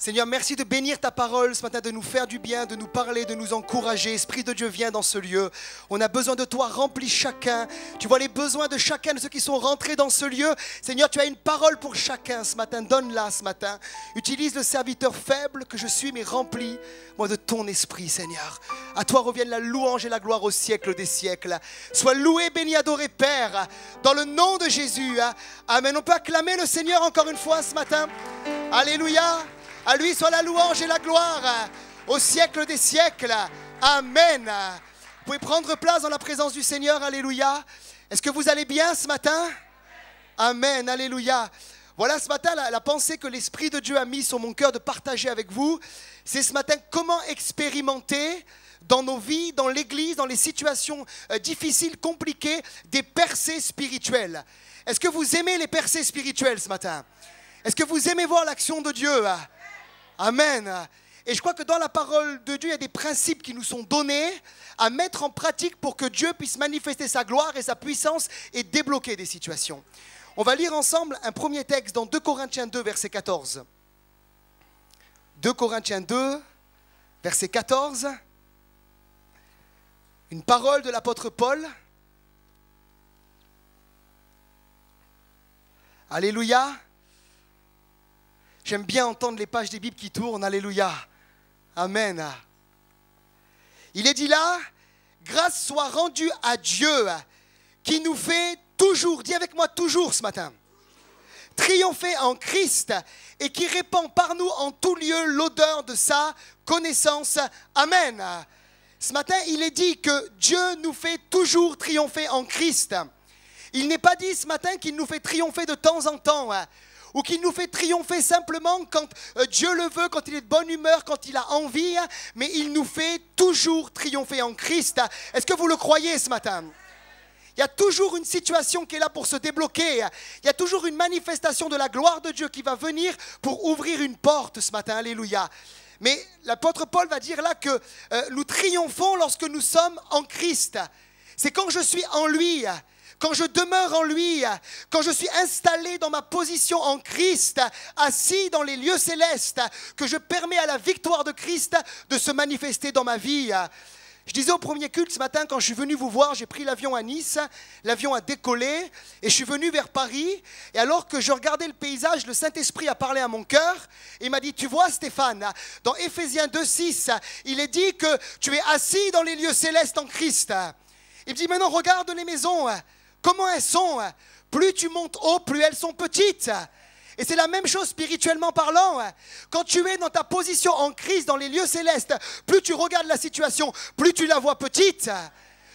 Seigneur, merci de bénir ta parole ce matin, de nous faire du bien, de nous parler, de nous encourager. Esprit de Dieu, viens dans ce lieu. On a besoin de toi, remplis chacun. Tu vois les besoins de chacun de ceux qui sont rentrés dans ce lieu. Seigneur, tu as une parole pour chacun ce matin. Donne-la ce matin. Utilise le serviteur faible que je suis, mais remplis, moi, de ton esprit, Seigneur. À toi reviennent la louange et la gloire au siècle des siècles. Sois loué, béni, adoré, Père, dans le nom de Jésus. Amen. On peut acclamer le Seigneur encore une fois ce matin. Alléluia. À lui soit la louange et la gloire au siècle des siècles. Amen. Vous pouvez prendre place dans la présence du Seigneur. Alléluia. Est-ce que vous allez bien ce matin Amen. Alléluia. Voilà ce matin la, pensée que l'Esprit de Dieu a mise sur mon cœur de partager avec vous. C'est ce matin comment expérimenter dans nos vies, dans l'Église, dans les situations euh, difficiles, compliquées, des percées spirituelles. Est-ce que vous aimez les percées spirituelles ce matin Est-ce que vous aimez voir l'action de Dieu Amen. Et je crois que dans la parole de Dieu, il y a des principes qui nous sont donnés à mettre en pratique pour que Dieu puisse manifester sa gloire et sa puissance et débloquer des situations. On va lire ensemble un premier texte dans 2 Corinthiens 2, verset 14. 2 Corinthiens 2, verset 14. Une parole de l'apôtre Paul. Alléluia. J'aime bien entendre les pages des Bibles qui tournent. Alléluia. Amen. Il est dit là, grâce soit rendue à Dieu qui nous fait toujours, dis avec moi toujours ce matin, triompher en Christ et qui répand par nous en tout lieu l'odeur de sa connaissance. Amen. Ce matin, il est dit que Dieu nous fait toujours triompher en Christ. Il n'est pas dit ce matin qu'il nous fait triompher de temps en temps ou qu'il nous fait triompher simplement quand euh, Dieu le veut, quand il est de bonne humeur, quand il a envie, hein, mais il nous fait toujours triompher en Christ. Est-ce que vous le croyez ce matin il y a toujours une situation qui est là pour se débloquer. Il y a toujours une manifestation de la gloire de Dieu qui va venir pour ouvrir une porte ce matin. Alléluia. Mais l'apôtre Paul va dire là que euh, nous triomphons lorsque nous sommes en Christ. C'est quand je suis en lui quand je demeure en lui, quand je suis installé dans ma position en Christ, assis dans les lieux célestes, que je permets à la victoire de Christ de se manifester dans ma vie. Je disais au premier culte ce matin, quand je suis venu vous voir, j'ai pris l'avion à Nice, l'avion a décollé, et je suis venu vers Paris, et alors que je regardais le paysage, le Saint-Esprit a parlé à mon cœur, et m'a dit, tu vois Stéphane, dans Ephésiens 2.6, il est dit que tu es assis dans les lieux célestes en Christ. Il me dit, maintenant regarde les maisons, Comment elles sont hein? Plus tu montes haut, plus elles sont petites. Et c'est la même chose spirituellement parlant. Hein. Quand tu es dans ta position en crise dans les lieux célestes, plus tu regardes la situation, plus tu la vois petite.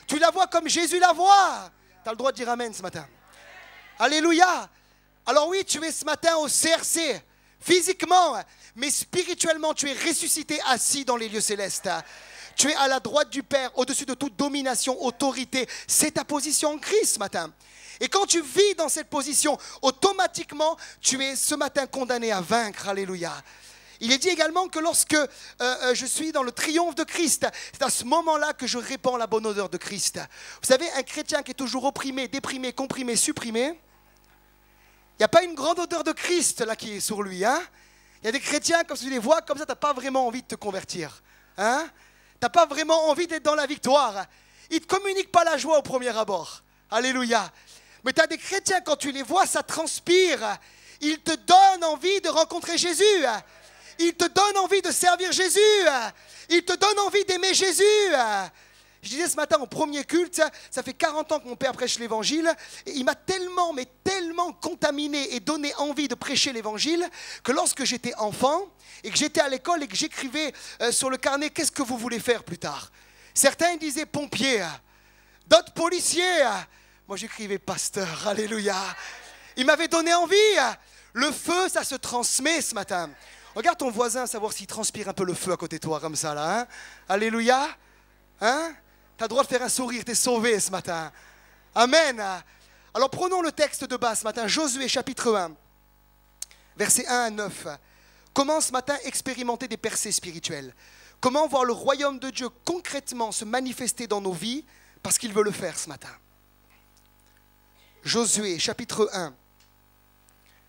Tu la vois comme Jésus la voit. Tu as le droit de dire Amen ce matin. Alléluia. Alors oui, tu es ce matin au CRC, physiquement, mais spirituellement, tu es ressuscité assis dans les lieux célestes. Tu es à la droite du Père, au-dessus de toute domination, autorité. C'est ta position en Christ ce matin. Et quand tu vis dans cette position, automatiquement, tu es ce matin condamné à vaincre. Alléluia. Il est dit également que lorsque euh, euh, je suis dans le triomphe de Christ, c'est à ce moment-là que je répands la bonne odeur de Christ. Vous savez, un chrétien qui est toujours opprimé, déprimé, comprimé, supprimé, il n'y a pas une grande odeur de Christ là qui est sur lui. Hein il y a des chrétiens, comme tu les vois comme ça, tu n'as pas vraiment envie de te convertir. Hein n'as pas vraiment envie d'être dans la victoire. Ils te communiquent pas la joie au premier abord. Alléluia. Mais tu as des chrétiens, quand tu les vois, ça transpire. Ils te donnent envie de rencontrer Jésus. Ils te donnent envie de servir Jésus. Ils te donnent envie d'aimer Jésus. Je disais ce matin au premier culte, ça fait 40 ans que mon père prêche l'évangile, et il m'a tellement, mais tellement contaminé et donné envie de prêcher l'évangile que lorsque j'étais enfant et que j'étais à l'école et que j'écrivais euh, sur le carnet qu'est-ce que vous voulez faire plus tard, certains disaient pompier, d'autres policiers. Moi j'écrivais pasteur, alléluia. Il m'avait donné envie. Le feu, ça se transmet ce matin. Regarde ton voisin, savoir s'il transpire un peu le feu à côté de toi, comme ça, là. Hein? Alléluia. Hein tu as le droit de faire un sourire, tu es sauvé ce matin. Amen. Alors prenons le texte de bas ce matin, Josué chapitre 1, versets 1 à 9. Comment ce matin expérimenter des percées spirituelles Comment voir le royaume de Dieu concrètement se manifester dans nos vies parce qu'il veut le faire ce matin Josué chapitre 1,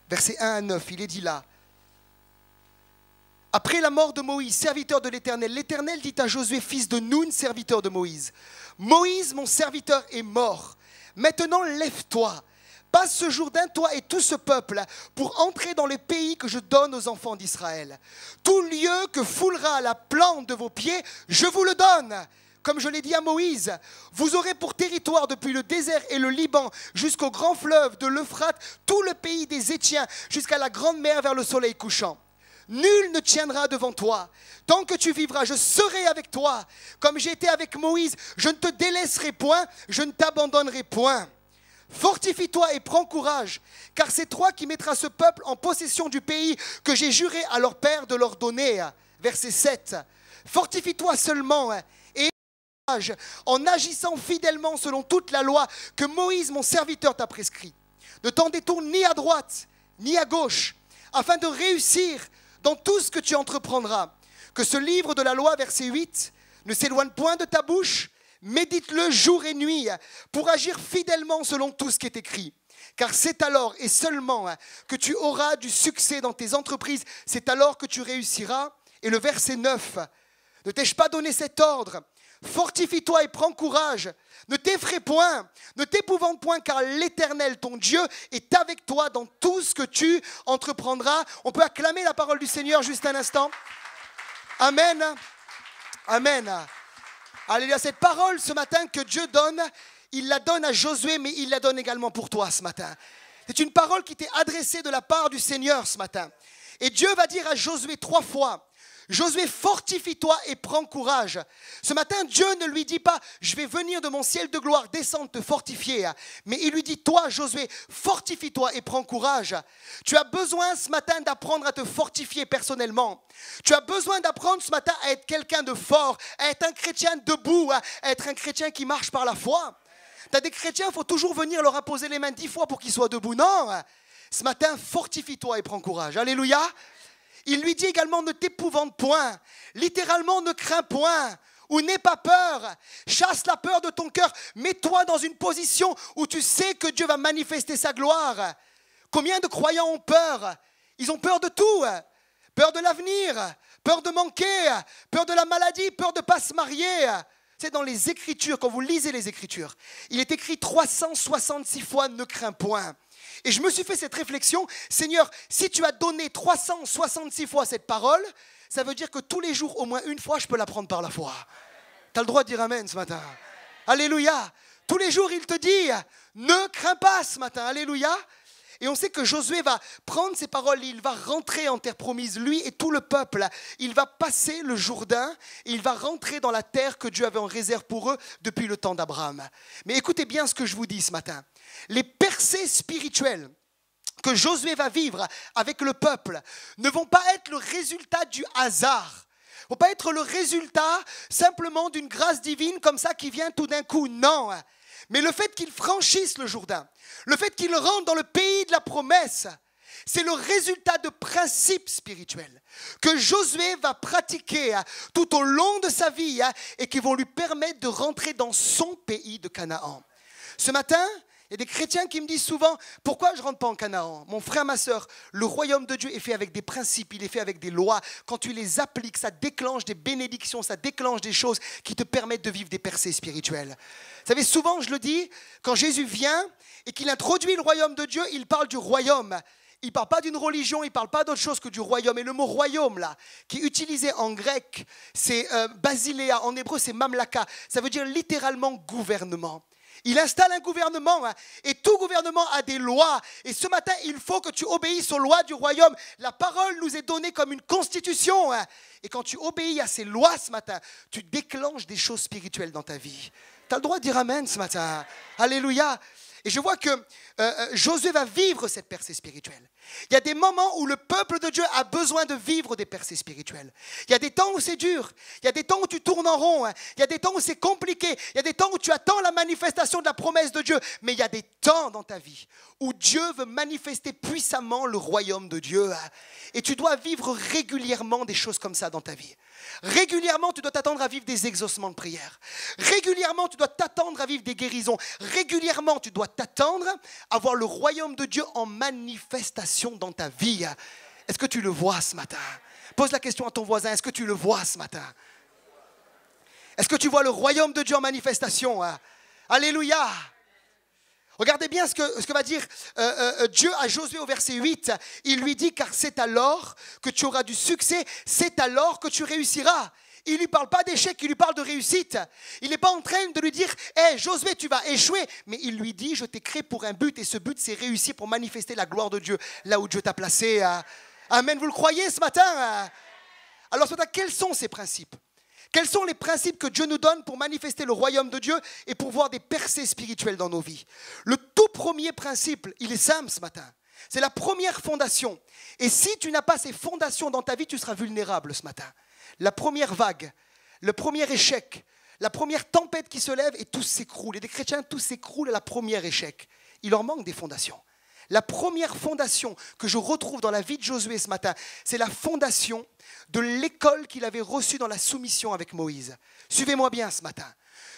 versets 1 à 9, il est dit là, après la mort de Moïse, serviteur de l'Éternel, l'Éternel dit à Josué, fils de Noun, serviteur de Moïse, Moïse, mon serviteur, est mort. Maintenant, lève-toi. Passe ce Jourdain, toi et tout ce peuple, pour entrer dans le pays que je donne aux enfants d'Israël. Tout lieu que foulera la plante de vos pieds, je vous le donne. Comme je l'ai dit à Moïse, vous aurez pour territoire depuis le désert et le Liban jusqu'au grand fleuve de l'Euphrate, tout le pays des Étiens, jusqu'à la grande mer vers le soleil couchant. Nul ne tiendra devant toi. Tant que tu vivras, je serai avec toi. Comme j'étais avec Moïse, je ne te délaisserai point, je ne t'abandonnerai point. Fortifie-toi et prends courage, car c'est toi qui mettras ce peuple en possession du pays que j'ai juré à leur père de leur donner. Verset 7. Fortifie-toi seulement et courage en agissant fidèlement selon toute la loi que Moïse, mon serviteur, t'a prescrit. Ne t'en détourne ni à droite ni à gauche, afin de réussir dans tout ce que tu entreprendras. Que ce livre de la loi, verset 8, ne s'éloigne point de ta bouche, médite-le jour et nuit, pour agir fidèlement selon tout ce qui est écrit. Car c'est alors et seulement que tu auras du succès dans tes entreprises, c'est alors que tu réussiras. Et le verset 9, ne t'ai-je pas donné cet ordre Fortifie-toi et prends courage. Ne t'effraie point, ne t'épouvante point, car l'Éternel, ton Dieu, est avec toi dans tout ce que tu entreprendras. On peut acclamer la parole du Seigneur juste un instant. Amen. Amen. Alléluia. Cette parole ce matin que Dieu donne, il la donne à Josué, mais il la donne également pour toi ce matin. C'est une parole qui t'est adressée de la part du Seigneur ce matin. Et Dieu va dire à Josué trois fois, Josué, fortifie-toi et prends courage. Ce matin, Dieu ne lui dit pas, je vais venir de mon ciel de gloire, descendre, te fortifier. Mais il lui dit, toi, Josué, fortifie-toi et prends courage. Tu as besoin ce matin d'apprendre à te fortifier personnellement. Tu as besoin d'apprendre ce matin à être quelqu'un de fort, à être un chrétien debout, à être un chrétien qui marche par la foi. T'as des chrétiens, il faut toujours venir leur imposer les mains dix fois pour qu'ils soient debout. Non, ce matin, fortifie-toi et prends courage. Alléluia. Il lui dit également ne t'épouvante point, littéralement ne crains point ou n'aie pas peur. Chasse la peur de ton cœur. Mets-toi dans une position où tu sais que Dieu va manifester sa gloire. Combien de croyants ont peur Ils ont peur de tout. Peur de l'avenir, peur de manquer, peur de la maladie, peur de ne pas se marier. C'est dans les Écritures, quand vous lisez les Écritures, il est écrit 366 fois ne crains point. Et je me suis fait cette réflexion, Seigneur, si tu as donné 366 fois cette parole, ça veut dire que tous les jours, au moins une fois, je peux la prendre par la foi. Tu as le droit de dire Amen ce matin. Alléluia. Tous les jours, il te dit, ne crains pas ce matin. Alléluia. Et on sait que Josué va prendre ces paroles, il va rentrer en terre promise, lui et tout le peuple. Il va passer le Jourdain, il va rentrer dans la terre que Dieu avait en réserve pour eux depuis le temps d'Abraham. Mais écoutez bien ce que je vous dis ce matin. Les percées spirituelles que Josué va vivre avec le peuple ne vont pas être le résultat du hasard ne vont pas être le résultat simplement d'une grâce divine comme ça qui vient tout d'un coup. Non, mais le fait qu'ils franchissent le Jourdain, le fait qu'il rentre dans le pays de la promesse, c'est le résultat de principes spirituels que Josué va pratiquer hein, tout au long de sa vie hein, et qui vont lui permettre de rentrer dans son pays de Canaan. Ce matin, il y a des chrétiens qui me disent souvent, pourquoi je rentre pas en Canaan Mon frère, ma soeur, le royaume de Dieu est fait avec des principes, il est fait avec des lois. Quand tu les appliques, ça déclenche des bénédictions, ça déclenche des choses qui te permettent de vivre des percées spirituelles. Vous savez, souvent, je le dis, quand Jésus vient et qu'il introduit le royaume de Dieu, il parle du royaume. Il ne parle pas d'une religion, il ne parle pas d'autre chose que du royaume. Et le mot royaume, là, qui est utilisé en grec, c'est euh, basilea, en hébreu, c'est mamlaka. Ça veut dire littéralement gouvernement. Il installe un gouvernement hein, et tout gouvernement a des lois. Et ce matin, il faut que tu obéisses aux lois du royaume. La parole nous est donnée comme une constitution. Hein. et quand tu obéis à ces lois ce matin, tu déclenches des choses spirituelles dans ta vie. Tu as le droit de dire Amen ce matin. Hein. Alléluia. Et je vois que euh, euh, Josué va vivre cette percée spirituelle. Il y a des moments où le peuple de Dieu a besoin de vivre des percées spirituelles. Il y a des temps où c'est dur. Il y a des temps où tu tournes en rond. Hein. Il y a des temps où c'est compliqué. Il y a des temps où tu attends la manifestation de la promesse de Dieu. Mais il y a des temps dans ta vie où Dieu veut manifester puissamment le royaume de Dieu. Hein. Et tu dois vivre régulièrement des choses comme ça dans ta vie. Régulièrement, tu dois t'attendre à vivre des exaucements de prière. Régulièrement, tu dois t'attendre à vivre des guérisons. Régulièrement, tu dois t'attendre à voir le royaume de Dieu en manifestation dans ta vie. Est-ce que tu le vois ce matin Pose la question à ton voisin, est-ce que tu le vois ce matin Est-ce que tu vois le royaume de Dieu en manifestation Alléluia Regardez bien ce que, ce que va dire euh, euh, euh, Dieu à Josué au verset 8. Il lui dit, car c'est alors que tu auras du succès, c'est alors que tu réussiras. Il ne lui parle pas d'échec, il lui parle de réussite. Il n'est pas en train de lui dire Hé Josué, tu vas échouer. Mais il lui dit Je t'ai créé pour un but et ce but, c'est réussir pour manifester la gloire de Dieu là où Dieu t'a placé. Amen. Vous le croyez ce matin Alors, ce matin, quels sont ces principes quels sont les principes que Dieu nous donne pour manifester le royaume de Dieu et pour voir des percées spirituelles dans nos vies Le tout premier principe, il est simple ce matin. C'est la première fondation. Et si tu n'as pas ces fondations dans ta vie, tu seras vulnérable ce matin. La première vague, le premier échec, la première tempête qui se lève et tout s'écroule. Et des chrétiens, tout s'écroule à la première échec. Il leur manque des fondations. La première fondation que je retrouve dans la vie de Josué ce matin, c'est la fondation de l'école qu'il avait reçue dans la soumission avec Moïse. Suivez-moi bien ce matin.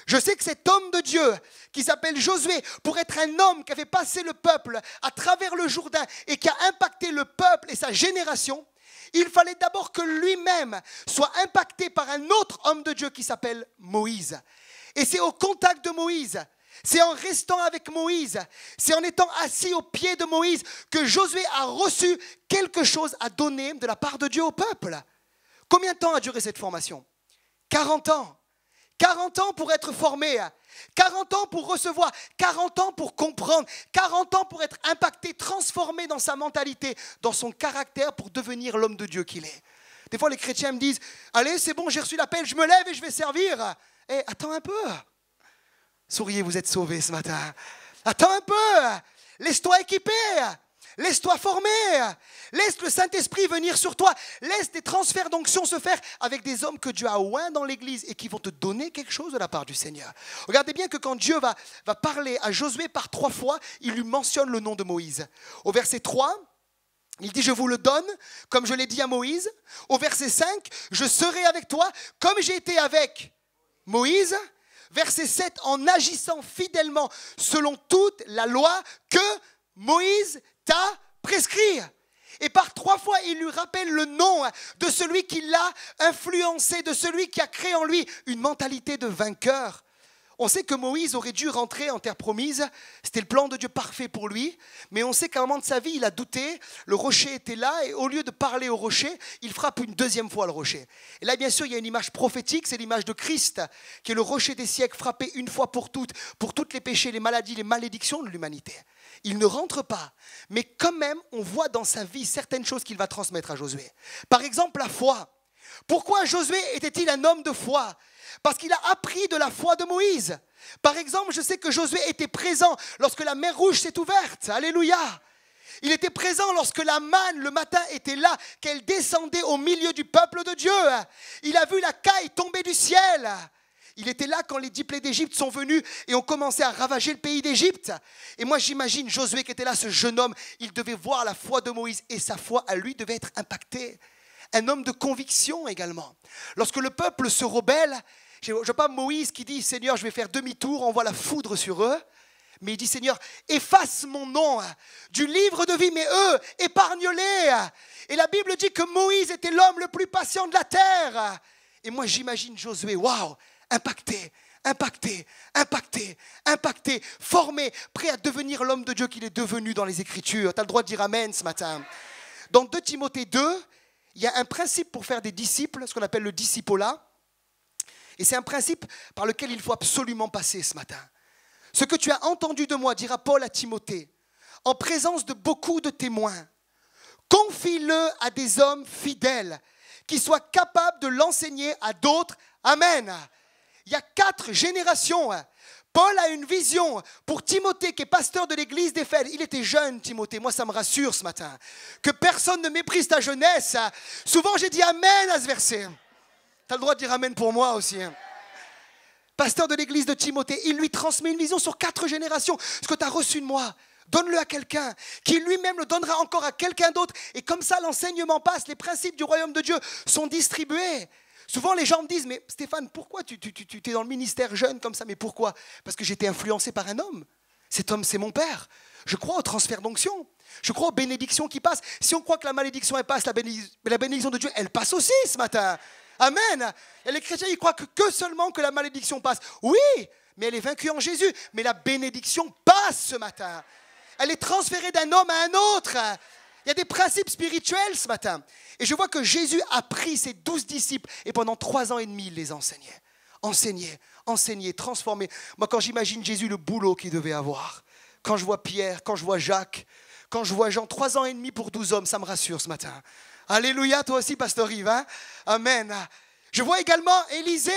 Je sais que cet homme de Dieu, qui s'appelle Josué, pour être un homme qui avait passé le peuple à travers le Jourdain et qui a impacté le peuple et sa génération, il fallait d'abord que lui-même soit impacté par un autre homme de Dieu qui s'appelle Moïse. Et c'est au contact de Moïse c'est en restant avec Moïse, c'est en étant assis aux pieds de Moïse que Josué a reçu quelque chose à donner de la part de Dieu au peuple. Combien de temps a duré cette formation 40 ans. 40 ans pour être formé, 40 ans pour recevoir, 40 ans pour comprendre, 40 ans pour être impacté, transformé dans sa mentalité, dans son caractère pour devenir l'homme de Dieu qu'il est. Des fois, les chrétiens me disent Allez, c'est bon, j'ai reçu l'appel, je me lève et je vais servir. Eh, attends un peu. Souriez, vous êtes sauvés ce matin. Attends un peu. Laisse-toi équiper. Laisse-toi former. Laisse le Saint-Esprit venir sur toi. Laisse des transferts d'onction se faire avec des hommes que Dieu a oint dans l'Église et qui vont te donner quelque chose de la part du Seigneur. Regardez bien que quand Dieu va, va parler à Josué par trois fois, il lui mentionne le nom de Moïse. Au verset 3, il dit, je vous le donne, comme je l'ai dit à Moïse. Au verset 5, je serai avec toi, comme j'ai été avec Moïse verset 7, en agissant fidèlement selon toute la loi que Moïse t'a prescrit. Et par trois fois, il lui rappelle le nom de celui qui l'a influencé, de celui qui a créé en lui une mentalité de vainqueur, on sait que Moïse aurait dû rentrer en terre promise, c'était le plan de Dieu parfait pour lui, mais on sait qu'à un moment de sa vie, il a douté, le rocher était là, et au lieu de parler au rocher, il frappe une deuxième fois le rocher. Et là, bien sûr, il y a une image prophétique, c'est l'image de Christ, qui est le rocher des siècles, frappé une fois pour toutes, pour toutes les péchés, les maladies, les malédictions de l'humanité. Il ne rentre pas, mais quand même, on voit dans sa vie certaines choses qu'il va transmettre à Josué. Par exemple, la foi. Pourquoi Josué était-il un homme de foi Parce qu'il a appris de la foi de Moïse. Par exemple, je sais que Josué était présent lorsque la mer rouge s'est ouverte. Alléluia. Il était présent lorsque la manne le matin était là, qu'elle descendait au milieu du peuple de Dieu. Il a vu la caille tomber du ciel. Il était là quand les dix plaies d'Égypte sont venus et ont commencé à ravager le pays d'Égypte. Et moi j'imagine Josué qui était là, ce jeune homme, il devait voir la foi de Moïse et sa foi à lui devait être impactée un homme de conviction également. Lorsque le peuple se rebelle, je pas Moïse qui dit Seigneur, je vais faire demi-tour, on voit la foudre sur eux. Mais il dit Seigneur, efface mon nom hein, du livre de vie, mais eux, épargne-les. Hein. Et la Bible dit que Moïse était l'homme le plus patient de la terre. Hein. Et moi, j'imagine Josué, waouh, impacté, impacté, impacté, impacté, formé, prêt à devenir l'homme de Dieu qu'il est devenu dans les Écritures. Tu as le droit de dire Amen ce matin. Dans 2 Timothée 2, il y a un principe pour faire des disciples, ce qu'on appelle le discipola. Et c'est un principe par lequel il faut absolument passer ce matin. Ce que tu as entendu de moi, dira Paul à Timothée, en présence de beaucoup de témoins, confie-le à des hommes fidèles qui soient capables de l'enseigner à d'autres. Amen. Il y a quatre générations. Hein, Paul a une vision pour Timothée, qui est pasteur de l'église des Il était jeune, Timothée. Moi, ça me rassure ce matin. Que personne ne méprise ta jeunesse. Souvent, j'ai dit Amen à ce verset. Tu as le droit de dire Amen pour moi aussi hein. pasteur de l'église de Timothée, il lui transmet une vision sur quatre générations. Ce que tu as reçu de moi, donne-le à quelqu'un, qui lui-même le donnera encore à quelqu'un d'autre. Et comme ça, l'enseignement passe, les principes du royaume de Dieu sont distribués. Souvent, les gens me disent, mais Stéphane, pourquoi tu, tu, tu, tu es dans le ministère jeune comme ça Mais pourquoi Parce que j'étais influencé par un homme. Cet homme, c'est mon père. Je crois au transfert d'onction. Je crois aux bénédictions qui passent. Si on croit que la malédiction, elle passe, la bénédiction, la bénédiction de Dieu, elle passe aussi ce matin. Amen. les chrétiens, ils croient que, que seulement que la malédiction passe. Oui, mais elle est vaincue en Jésus. Mais la bénédiction passe ce matin. Elle est transférée d'un homme à un autre. Il y a des principes spirituels ce matin. Et je vois que Jésus a pris ses douze disciples et pendant trois ans et demi, il les enseignait. Enseignait, enseignait, transformait. Moi, quand j'imagine Jésus, le boulot qu'il devait avoir, quand je vois Pierre, quand je vois Jacques, quand je vois Jean, trois ans et demi pour douze hommes, ça me rassure ce matin. Alléluia, toi aussi, pasteur Yves. Hein. Amen. Je vois également Élisée,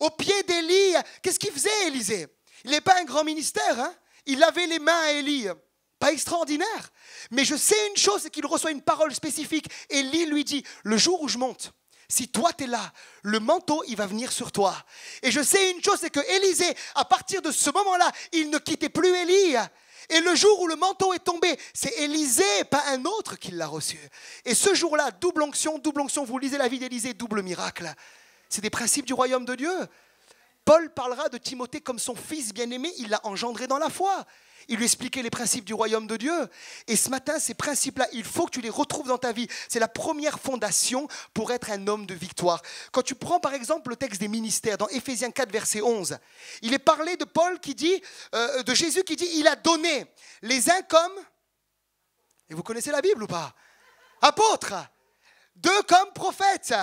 au pied d'Élie. Qu'est-ce qu'il faisait, Élisée Il n'est pas un grand ministère. Hein. il avait les mains à Élie. Pas extraordinaire. Mais je sais une chose, c'est qu'il reçoit une parole spécifique. Élie lui dit, le jour où je monte, si toi t'es là, le manteau, il va venir sur toi. Et je sais une chose, c'est que Élisée, à partir de ce moment-là, il ne quittait plus Élie. Et le jour où le manteau est tombé, c'est Élisée, pas un autre qui l'a reçu. Et ce jour-là, double onction, double onction, vous lisez la vie d'Élisée, double miracle. C'est des principes du royaume de Dieu. Paul parlera de Timothée comme son fils bien-aimé, il l'a engendré dans la foi. Il lui expliquait les principes du royaume de Dieu. Et ce matin, ces principes-là, il faut que tu les retrouves dans ta vie. C'est la première fondation pour être un homme de victoire. Quand tu prends par exemple le texte des ministères dans Éphésiens 4, verset 11, il est parlé de Paul qui dit, euh, de Jésus qui dit, il a donné les uns comme... Et vous connaissez la Bible ou pas Apôtres, deux comme prophètes,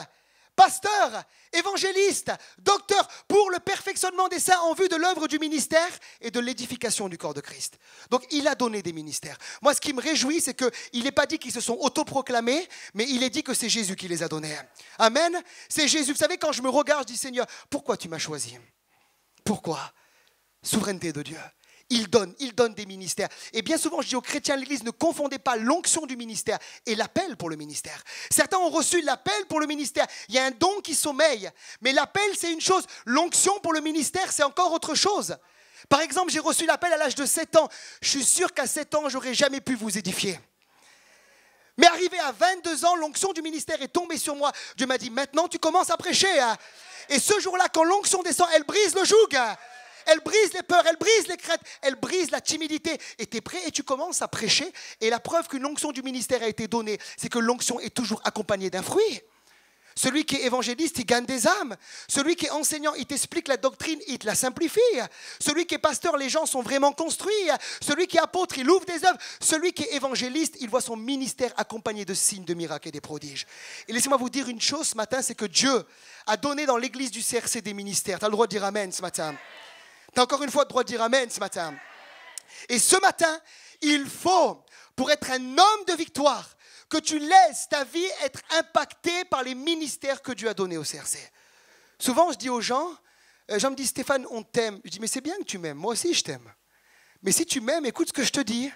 pasteur, évangéliste, docteur, pour le perfectionnement des saints en vue de l'œuvre du ministère et de l'édification du corps de Christ. Donc il a donné des ministères. Moi, ce qui me réjouit, c'est qu'il n'est pas dit qu'ils se sont autoproclamés, mais il est dit que c'est Jésus qui les a donnés. Amen. C'est Jésus. Vous savez, quand je me regarde, je dis Seigneur, pourquoi tu m'as choisi Pourquoi Souveraineté de Dieu il donne, il donne des ministères. Et bien souvent, je dis aux chrétiens de l'Église, ne confondez pas l'onction du ministère et l'appel pour le ministère. Certains ont reçu l'appel pour le ministère. Il y a un don qui sommeille. Mais l'appel, c'est une chose. L'onction pour le ministère, c'est encore autre chose. Par exemple, j'ai reçu l'appel à l'âge de 7 ans. Je suis sûr qu'à 7 ans, j'aurais jamais pu vous édifier. Mais arrivé à 22 ans, l'onction du ministère est tombée sur moi. Dieu m'a dit, maintenant tu commences à prêcher. Hein. Et ce jour-là, quand l'onction descend, elle brise le joug. Hein elle brise les peurs, elle brise les craintes, elle brise la timidité. Et tu es prêt et tu commences à prêcher. Et la preuve qu'une onction du ministère a été donnée, c'est que l'onction est toujours accompagnée d'un fruit. Celui qui est évangéliste, il gagne des âmes. Celui qui est enseignant, il t'explique la doctrine, il te la simplifie. Celui qui est pasteur, les gens sont vraiment construits. Celui qui est apôtre, il ouvre des œuvres. Celui qui est évangéliste, il voit son ministère accompagné de signes, de miracles et des prodiges. Et laissez-moi vous dire une chose ce matin, c'est que Dieu a donné dans l'église du CRC des ministères. Tu as le droit de dire Amen ce matin. Tu encore une fois le droit de dire Amen ce matin. Et ce matin, il faut, pour être un homme de victoire, que tu laisses ta vie être impactée par les ministères que Dieu a donnés au CRC. Souvent, je dis aux gens, les euh, me disent Stéphane, on t'aime. Je dis mais c'est bien que tu m'aimes, moi aussi je t'aime. Mais si tu m'aimes, écoute ce que je te dis.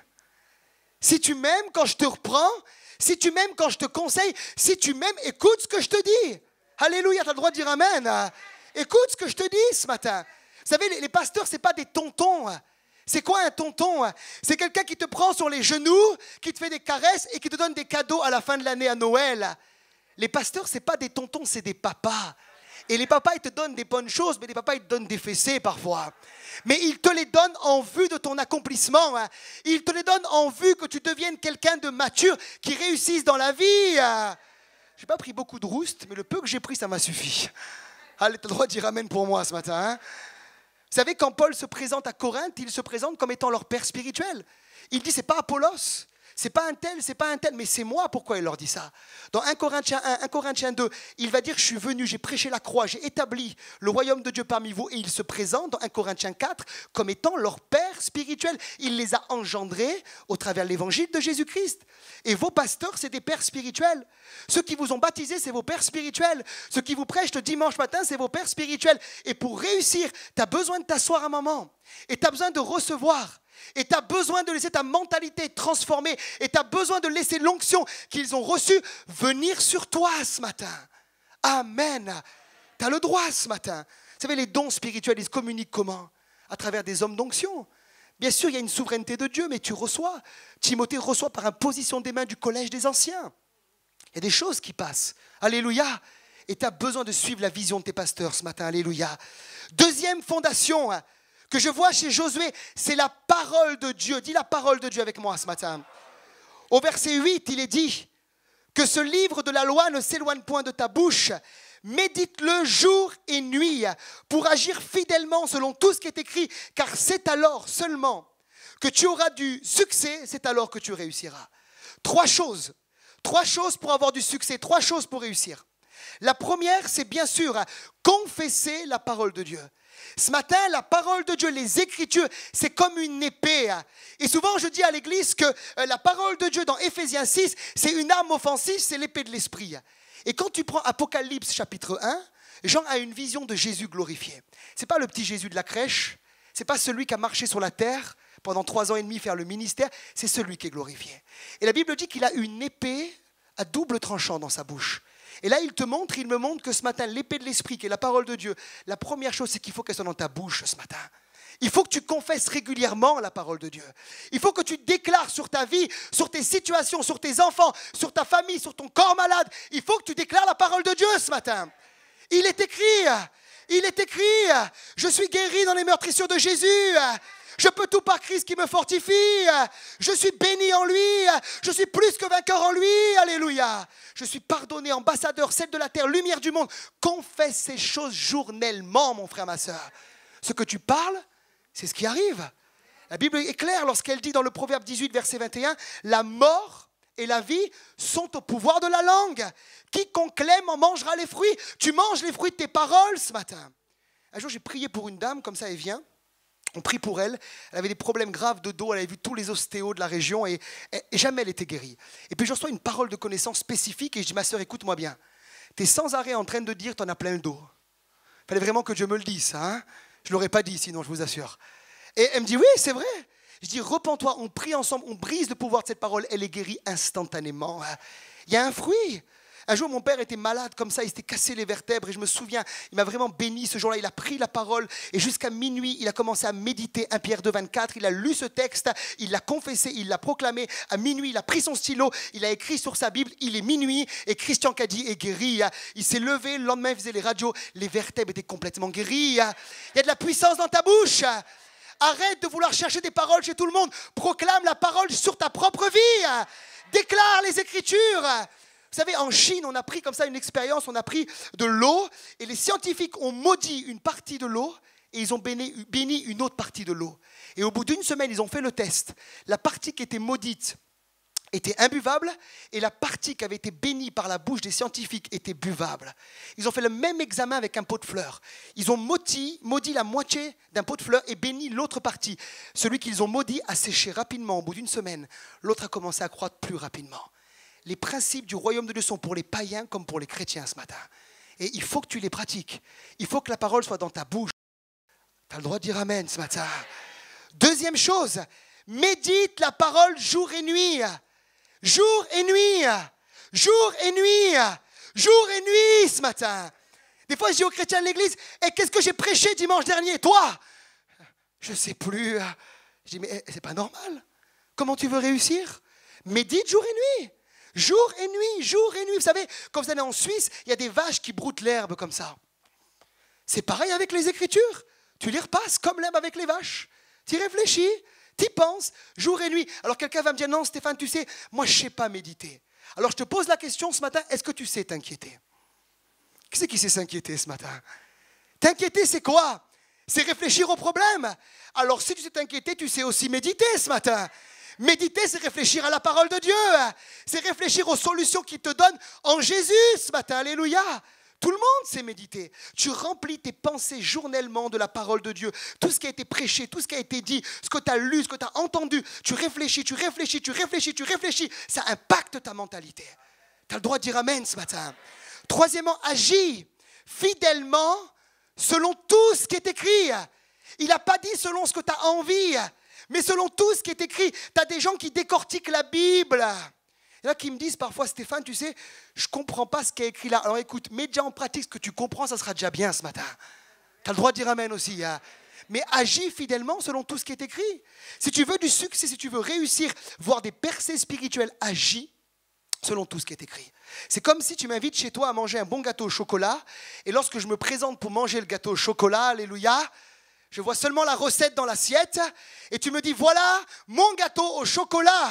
Si tu m'aimes quand je te reprends, si tu m'aimes quand je te conseille, si tu m'aimes, écoute ce que je te dis. Alléluia, tu as le droit de dire Amen. Hein. Écoute ce que je te dis ce matin savez, les, pasteurs, ce n'est pas des tontons. Hein. C'est quoi un tonton hein? C'est quelqu'un qui te prend sur les genoux, qui te fait des caresses et qui te donne des cadeaux à la fin de l'année à Noël. Les pasteurs, ce n'est pas des tontons, c'est des papas. Et les papas, ils te donnent des bonnes choses, mais les papas, ils te donnent des fessées parfois. Mais ils te les donnent en vue de ton accomplissement. Hein. Ils te les donnent en vue que tu deviennes quelqu'un de mature, qui réussisse dans la vie. Je n'ai pas pris beaucoup de roustes, mais le peu que j'ai pris, ça m'a suffi. Allez, tu le droit d'y ramène pour moi ce matin. Vous savez, quand Paul se présente à Corinthe, il se présente comme étant leur père spirituel. Il dit, c'est pas Apollos, c'est pas un tel, c'est pas un tel, mais c'est moi pourquoi il leur dit ça. Dans 1 Corinthiens 1, 1 Corinthiens 2, il va dire Je suis venu, j'ai prêché la croix, j'ai établi le royaume de Dieu parmi vous. Et il se présente dans 1 Corinthiens 4 comme étant leur père spirituel. Il les a engendrés au travers de l'évangile de Jésus-Christ. Et vos pasteurs, c'est des pères spirituels. Ceux qui vous ont baptisés, c'est vos pères spirituels. Ceux qui vous prêchent le dimanche matin, c'est vos pères spirituels. Et pour réussir, tu as besoin de t'asseoir un moment. Et tu as besoin de recevoir. Et tu as besoin de laisser ta mentalité transformée. Et tu as besoin de laisser l'onction qu'ils ont reçue venir sur toi ce matin. Amen. Tu as le droit ce matin. Vous savez, les dons spirituels, ils se communiquent comment À travers des hommes d'onction. Bien sûr, il y a une souveraineté de Dieu, mais tu reçois. Timothée reçoit par imposition des mains du collège des anciens. Il y a des choses qui passent. Alléluia. Et tu as besoin de suivre la vision de tes pasteurs ce matin. Alléluia. Deuxième fondation, hein que je vois chez Josué, c'est la parole de Dieu. Dis la parole de Dieu avec moi ce matin. Au verset 8, il est dit que ce livre de la loi ne s'éloigne point de ta bouche. Médite-le jour et nuit pour agir fidèlement selon tout ce qui est écrit, car c'est alors seulement que tu auras du succès, c'est alors que tu réussiras. Trois choses. Trois choses pour avoir du succès, trois choses pour réussir. La première, c'est bien sûr confesser la parole de Dieu. Ce matin, la parole de Dieu, les Écritures, c'est comme une épée. Et souvent, je dis à l'Église que euh, la parole de Dieu dans Éphésiens 6, c'est une arme offensive, c'est l'épée de l'Esprit. Et quand tu prends Apocalypse chapitre 1, Jean a une vision de Jésus glorifié. Ce n'est pas le petit Jésus de la crèche, ce n'est pas celui qui a marché sur la terre pendant trois ans et demi faire le ministère, c'est celui qui est glorifié. Et la Bible dit qu'il a une épée à double tranchant dans sa bouche. Et là, il te montre, il me montre que ce matin, l'épée de l'esprit, qui est la parole de Dieu, la première chose, c'est qu'il faut qu'elle soit dans ta bouche ce matin. Il faut que tu confesses régulièrement la parole de Dieu. Il faut que tu déclares sur ta vie, sur tes situations, sur tes enfants, sur ta famille, sur ton corps malade. Il faut que tu déclares la parole de Dieu ce matin. Il est écrit. Il est écrit. Je suis guéri dans les meurtrissures de Jésus. Je peux tout par Christ qui me fortifie. Je suis béni en lui. Je suis plus que vainqueur en lui. Alléluia. Je suis pardonné, ambassadeur, celle de la terre, lumière du monde. Confesse ces choses journellement, mon frère, ma soeur. Ce que tu parles, c'est ce qui arrive. La Bible est claire lorsqu'elle dit dans le Proverbe 18, verset 21, la mort et la vie sont au pouvoir de la langue. Quiconque l'aime en mangera les fruits. Tu manges les fruits de tes paroles ce matin. Un jour, j'ai prié pour une dame, comme ça, elle vient. On prie pour elle. Elle avait des problèmes graves de dos. Elle avait vu tous les ostéos de la région et, jamais elle était guérie. Et puis je reçois une parole de connaissance spécifique et je dis Ma soeur écoute-moi bien. Tu es sans arrêt en train de dire Tu en as plein le dos. fallait vraiment que Dieu me le dise, hein. je ne l'aurais pas dit sinon, je vous assure. Et elle me dit Oui, c'est vrai. Je dis Repends-toi, on prie ensemble, on brise le pouvoir de cette parole. Elle est guérie instantanément. Hein. Il y a un fruit. Un jour, mon père était malade comme ça, il s'était cassé les vertèbres et je me souviens, il m'a vraiment béni ce jour-là. Il a pris la parole et jusqu'à minuit, il a commencé à méditer un Pierre 2, 24. Il a lu ce texte, il l'a confessé, il l'a proclamé. À minuit, il a pris son stylo, il a écrit sur sa Bible, il est minuit et Christian Caddy est guéri. Il s'est levé, le lendemain, faisait les radios, les vertèbres étaient complètement guéries. Il y a de la puissance dans ta bouche. Arrête de vouloir chercher des paroles chez tout le monde. Proclame la parole sur ta propre vie. Déclare les Écritures. Vous savez, en Chine, on a pris comme ça une expérience, on a pris de l'eau, et les scientifiques ont maudit une partie de l'eau, et ils ont béni, une autre partie de l'eau. Et au bout d'une semaine, ils ont fait le test. La partie qui était maudite était imbuvable et la partie qui avait été bénie par la bouche des scientifiques était buvable. Ils ont fait le même examen avec un pot de fleurs. Ils ont maudit, maudit la moitié d'un pot de fleurs et béni l'autre partie. Celui qu'ils ont maudit a séché rapidement au bout d'une semaine. L'autre a commencé à croître plus rapidement les principes du royaume de Dieu sont pour les païens comme pour les chrétiens ce matin. Et il faut que tu les pratiques. Il faut que la parole soit dans ta bouche. Tu as le droit de dire Amen ce matin. Deuxième chose, médite la parole jour et nuit. Jour et nuit. Jour et nuit. Jour et nuit ce matin. Des fois, je dis aux chrétiens de l'église, et eh, qu'est-ce que j'ai prêché dimanche dernier Toi Je ne sais plus. Je dis, mais eh, c'est pas normal. Comment tu veux réussir Médite jour et nuit. Jour et nuit, jour et nuit. Vous savez, quand vous allez en Suisse, il y a des vaches qui broutent l'herbe comme ça. C'est pareil avec les Écritures. Tu les repasses comme l'herbe avec les vaches. Tu réfléchis, tu penses, jour et nuit. Alors quelqu'un va me dire, non Stéphane, tu sais, moi je ne sais pas méditer. Alors je te pose la question ce matin, est-ce que tu sais t'inquiéter Qui c'est qui sait s'inquiéter ce matin T'inquiéter, c'est quoi C'est réfléchir au problème. Alors si tu sais t'inquiéter, tu sais aussi méditer ce matin. Méditer, c'est réfléchir à la parole de Dieu. C'est réfléchir aux solutions qu'il te donne en Jésus ce matin. Alléluia. Tout le monde sait méditer. Tu remplis tes pensées journellement de la parole de Dieu. Tout ce qui a été prêché, tout ce qui a été dit, ce que tu as lu, ce que tu as entendu, tu réfléchis, tu réfléchis, tu réfléchis, tu réfléchis. Ça impacte ta mentalité. Tu as le droit de dire Amen ce matin. Troisièmement, agis fidèlement selon tout ce qui est écrit. Il n'a pas dit selon ce que tu as envie. Mais selon tout ce qui est écrit, tu as des gens qui décortiquent la Bible. Il y qui me disent parfois, Stéphane, tu sais, je ne comprends pas ce qui est écrit là. Alors écoute, mets déjà en pratique ce que tu comprends, ça sera déjà bien ce matin. Tu as le droit d'y ramener aussi. Hein. mais agis fidèlement selon tout ce qui est écrit. Si tu veux du succès, si tu veux réussir, voir des percées spirituelles, agis selon tout ce qui est écrit. C'est comme si tu m'invites chez toi à manger un bon gâteau au chocolat, et lorsque je me présente pour manger le gâteau au chocolat, alléluia, je vois seulement la recette dans l'assiette. Et tu me dis, voilà mon gâteau au chocolat.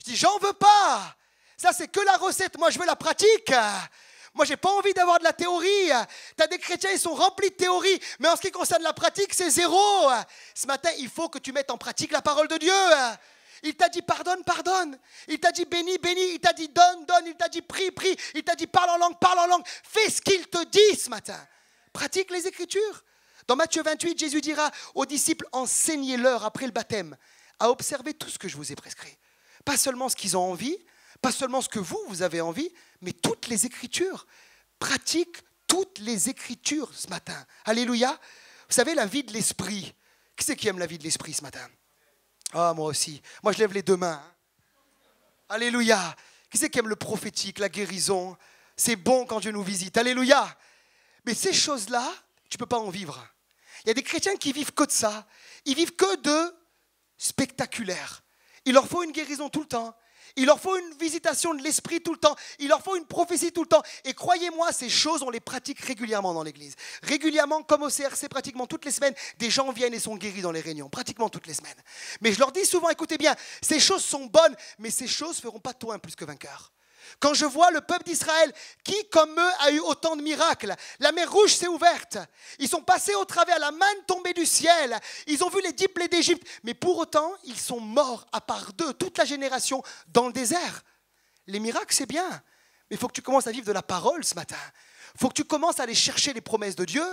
Je dis, j'en veux pas. Ça, c'est que la recette. Moi, je veux la pratique. Moi, j'ai pas envie d'avoir de la théorie. t'as des chrétiens, ils sont remplis de théorie. Mais en ce qui concerne la pratique, c'est zéro. Ce matin, il faut que tu mettes en pratique la parole de Dieu. Il t'a dit pardonne, pardonne. Il t'a dit bénis, bénis. Il t'a dit donne, donne. Il t'a dit prie, prie. Il t'a dit parle en langue, parle en langue. Fais ce qu'il te dit ce matin. Pratique les Écritures. Dans Matthieu 28, Jésus dira aux disciples, enseignez-leur après le baptême à observer tout ce que je vous ai prescrit. Pas seulement ce qu'ils ont envie, pas seulement ce que vous, vous avez envie, mais toutes les écritures. Pratique toutes les écritures ce matin. Alléluia. Vous savez, la vie de l'esprit. Qui c'est qui aime la vie de l'esprit ce matin Ah, moi aussi. Moi, je lève les deux mains. Hein. Alléluia. Qui c'est qui aime le prophétique, la guérison C'est bon quand Dieu nous visite. Alléluia. Mais ces choses-là, tu ne peux pas en vivre. Il y a des chrétiens qui vivent que de ça. Ils vivent que de spectaculaire. Il leur faut une guérison tout le temps. Il leur faut une visitation de l'esprit tout le temps. Il leur faut une prophétie tout le temps. Et croyez-moi, ces choses, on les pratique régulièrement dans l'église. Régulièrement, comme au CRC, pratiquement toutes les semaines, des gens viennent et sont guéris dans les réunions, pratiquement toutes les semaines. Mais je leur dis souvent, écoutez bien, ces choses sont bonnes, mais ces choses ne feront pas toi un plus que vainqueur. Quand je vois le peuple d'Israël, qui comme eux a eu autant de miracles La mer rouge s'est ouverte. Ils sont passés au travers, la manne tombée du ciel. Ils ont vu les dix plaies d'Égypte. Mais pour autant, ils sont morts à part d'eux, toute la génération, dans le désert. Les miracles, c'est bien. Mais il faut que tu commences à vivre de la parole ce matin faut que tu commences à aller chercher les promesses de Dieu,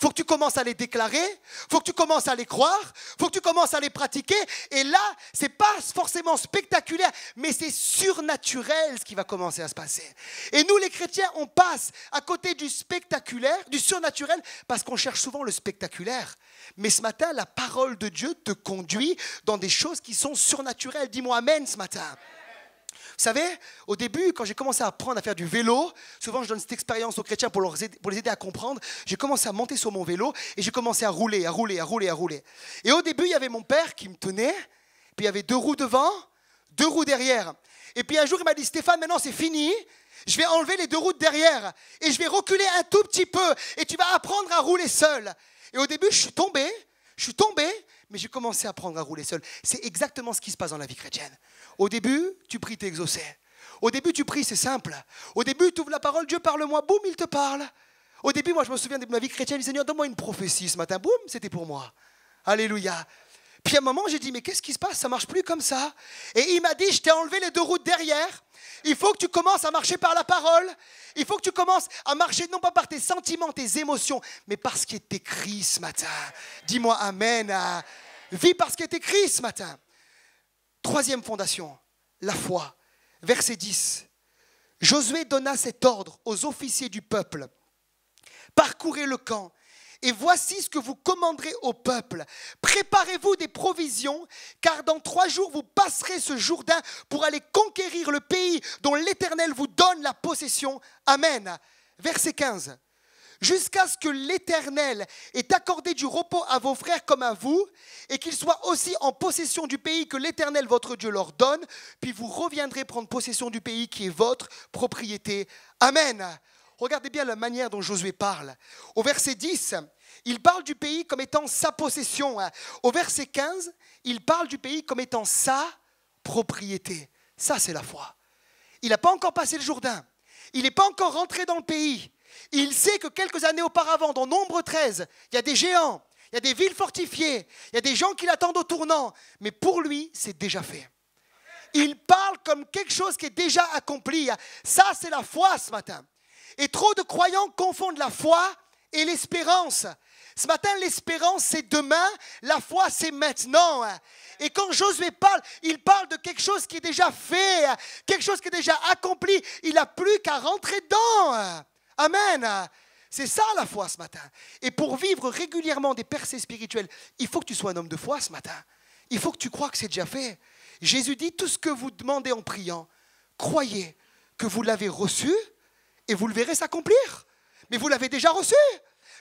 faut que tu commences à les déclarer, faut que tu commences à les croire, faut que tu commences à les pratiquer. Et là, c'est pas forcément spectaculaire, mais c'est surnaturel ce qui va commencer à se passer. Et nous, les chrétiens, on passe à côté du spectaculaire, du surnaturel, parce qu'on cherche souvent le spectaculaire. Mais ce matin, la parole de Dieu te conduit dans des choses qui sont surnaturelles. Dis-moi Amen ce matin. Vous savez, au début, quand j'ai commencé à apprendre à faire du vélo, souvent je donne cette expérience aux chrétiens pour, pour les aider à comprendre, j'ai commencé à monter sur mon vélo et j'ai commencé à rouler, à rouler, à rouler, à rouler. Et au début, il y avait mon père qui me tenait, puis il y avait deux roues devant, deux roues derrière. Et puis un jour, il m'a dit, Stéphane, maintenant c'est fini, je vais enlever les deux roues derrière et je vais reculer un tout petit peu et tu vas apprendre à rouler seul. Et au début, je suis tombé, je suis tombé, mais j'ai commencé à apprendre à rouler seul. C'est exactement ce qui se passe dans la vie chrétienne. Au début, tu pries, t'es exaucé. Au début, tu pries, c'est simple. Au début, tu ouvres la parole, Dieu parle-moi, boum, il te parle. Au début, moi, je me souviens de ma vie chrétienne, il Seigneur, donne-moi une prophétie ce matin, boum, c'était pour moi. Alléluia. Puis à un moment, j'ai dit, mais qu'est-ce qui se passe Ça marche plus comme ça. Et il m'a dit, je t'ai enlevé les deux routes derrière. Il faut que tu commences à marcher par la parole. Il faut que tu commences à marcher non pas par tes sentiments, tes émotions, mais par ce qui est écrit ce matin. Dis-moi Amen. Vis par ce qui est écrit ce matin. Troisième fondation, la foi. Verset 10. Josué donna cet ordre aux officiers du peuple. Parcourez le camp et voici ce que vous commanderez au peuple. Préparez-vous des provisions, car dans trois jours vous passerez ce Jourdain pour aller conquérir le pays dont l'Éternel vous donne la possession. Amen. Verset 15 jusqu'à ce que l'Éternel ait accordé du repos à vos frères comme à vous, et qu'ils soient aussi en possession du pays que l'Éternel votre Dieu leur donne, puis vous reviendrez prendre possession du pays qui est votre propriété. Amen. Regardez bien la manière dont Josué parle. Au verset 10, il parle du pays comme étant sa possession. Hein. Au verset 15, il parle du pays comme étant sa propriété. Ça, c'est la foi. Il n'a pas encore passé le Jourdain. Il n'est pas encore rentré dans le pays. Il sait que quelques années auparavant, dans Nombre 13, il y a des géants, il y a des villes fortifiées, il y a des gens qui l'attendent au tournant. Mais pour lui, c'est déjà fait. Il parle comme quelque chose qui est déjà accompli. Ça, c'est la foi ce matin. Et trop de croyants confondent la foi et l'espérance. Ce matin, l'espérance, c'est demain. La foi, c'est maintenant. Et quand Josué parle, il parle de quelque chose qui est déjà fait, quelque chose qui est déjà accompli. Il n'a plus qu'à rentrer dedans. Amen. C'est ça la foi ce matin. Et pour vivre régulièrement des percées spirituelles, il faut que tu sois un homme de foi ce matin. Il faut que tu crois que c'est déjà fait. Jésus dit, tout ce que vous demandez en priant, croyez que vous l'avez reçu et vous le verrez s'accomplir. Mais vous l'avez déjà reçu.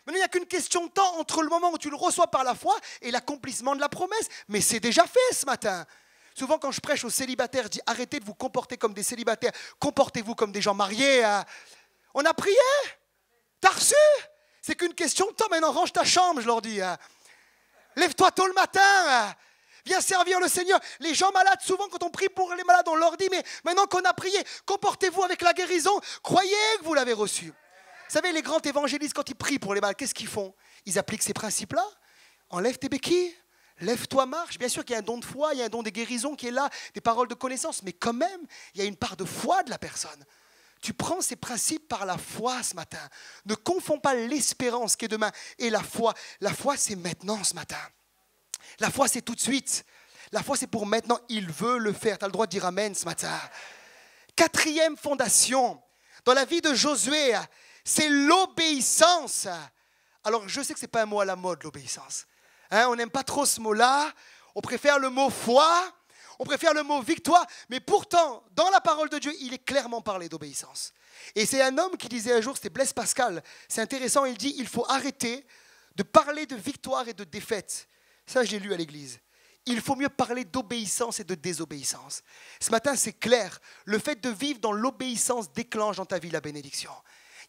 Maintenant, il n'y a qu'une question de temps entre le moment où tu le reçois par la foi et l'accomplissement de la promesse. Mais c'est déjà fait ce matin. Souvent, quand je prêche aux célibataires, je dis arrêtez de vous comporter comme des célibataires, comportez-vous comme des gens mariés. Hein. On a prié T'as reçu C'est qu'une question de temps. Maintenant, range ta chambre, je leur dis. Hein. Lève-toi tôt le matin. Hein. Viens servir le Seigneur. Les gens malades, souvent, quand on prie pour les malades, on leur dit, mais maintenant qu'on a prié, comportez-vous avec la guérison. Croyez que vous l'avez reçue. Vous savez, les grands évangélistes, quand ils prient pour les malades, qu'est-ce qu'ils font Ils appliquent ces principes-là. Enlève tes béquilles, lève-toi, marche. Bien sûr qu'il y a un don de foi, il y a un don des guérisons qui est là, des paroles de connaissance, mais quand même, il y a une part de foi de la personne. Tu prends ces principes par la foi ce matin. Ne confonds pas l'espérance qui est demain et la foi. La foi, c'est maintenant ce matin. La foi, c'est tout de suite. La foi, c'est pour maintenant. Il veut le faire. Tu as le droit de dire Amen ce matin. Quatrième fondation. Dans la vie de Josué, c'est l'obéissance. Alors je sais que ce n'est pas un mot à la mode, l'obéissance. Hein. on n'aime pas trop ce mot-là, on préfère le mot foi, on préfère le mot victoire, mais pourtant, dans la parole de Dieu, il est clairement parlé d'obéissance. Et c'est un homme qui disait un jour, c'était Blaise Pascal, c'est intéressant, il dit, il faut arrêter de parler de victoire et de défaite. Ça, j'ai lu à l'église. Il faut mieux parler d'obéissance et de désobéissance. Ce matin, c'est clair, le fait de vivre dans l'obéissance déclenche dans ta vie la bénédiction.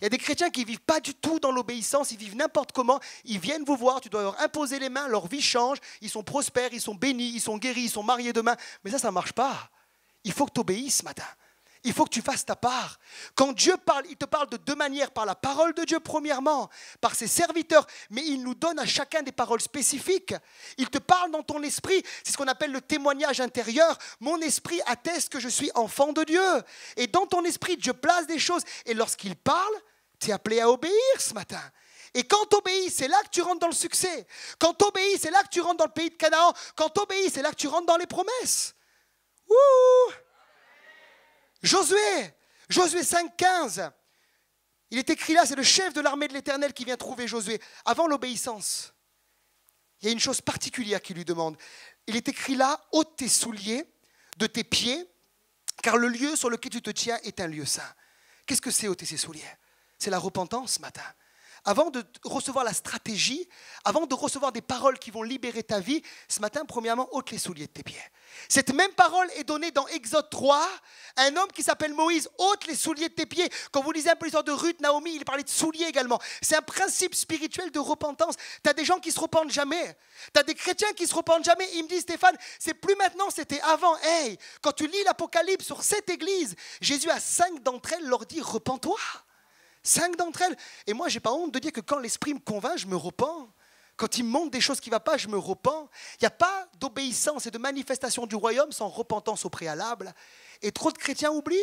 Il y a des chrétiens qui ne vivent pas du tout dans l'obéissance, ils vivent n'importe comment, ils viennent vous voir, tu dois leur imposer les mains, leur vie change, ils sont prospères, ils sont bénis, ils sont guéris, ils sont mariés demain. Mais ça, ça ne marche pas. Il faut que tu obéisses matin il faut que tu fasses ta part. Quand Dieu parle, il te parle de deux manières, par la parole de Dieu premièrement, par ses serviteurs, mais il nous donne à chacun des paroles spécifiques. Il te parle dans ton esprit, c'est ce qu'on appelle le témoignage intérieur. Mon esprit atteste que je suis enfant de Dieu. Et dans ton esprit, Dieu place des choses. Et lorsqu'il parle, tu es appelé à obéir ce matin. Et quand tu obéis, c'est là que tu rentres dans le succès. Quand tu obéis, c'est là que tu rentres dans le pays de Canaan. Quand tu obéis, c'est là que tu rentres dans les promesses. Josué, Josué 5.15, Il est écrit là, c'est le chef de l'armée de l'Éternel qui vient trouver Josué. Avant l'obéissance, il y a une chose particulière qui lui demande. Il est écrit là, ôte tes souliers de tes pieds, car le lieu sur lequel tu te tiens est un lieu saint. Qu'est-ce que c'est ôter ses souliers C'est la repentance matin avant de recevoir la stratégie, avant de recevoir des paroles qui vont libérer ta vie, ce matin, premièrement, ôte les souliers de tes pieds. Cette même parole est donnée dans Exode 3 un homme qui s'appelle Moïse. Ôte les souliers de tes pieds. Quand vous lisez un peu l'histoire de Ruth, Naomi, il parlait de souliers également. C'est un principe spirituel de repentance. Tu as des gens qui se repentent jamais. Tu as des chrétiens qui se repentent jamais. Il me dit, Stéphane, c'est plus maintenant, c'était avant. Hey, quand tu lis l'Apocalypse sur cette église, Jésus à cinq d'entre elles leur dit, repends-toi. Cinq d'entre elles. Et moi, j'ai pas honte de dire que quand l'esprit me convainc, je me repens. Quand il me montre des choses qui ne vont pas, je me repens. Il n'y a pas d'obéissance et de manifestation du royaume sans repentance au préalable. Et trop de chrétiens oublient.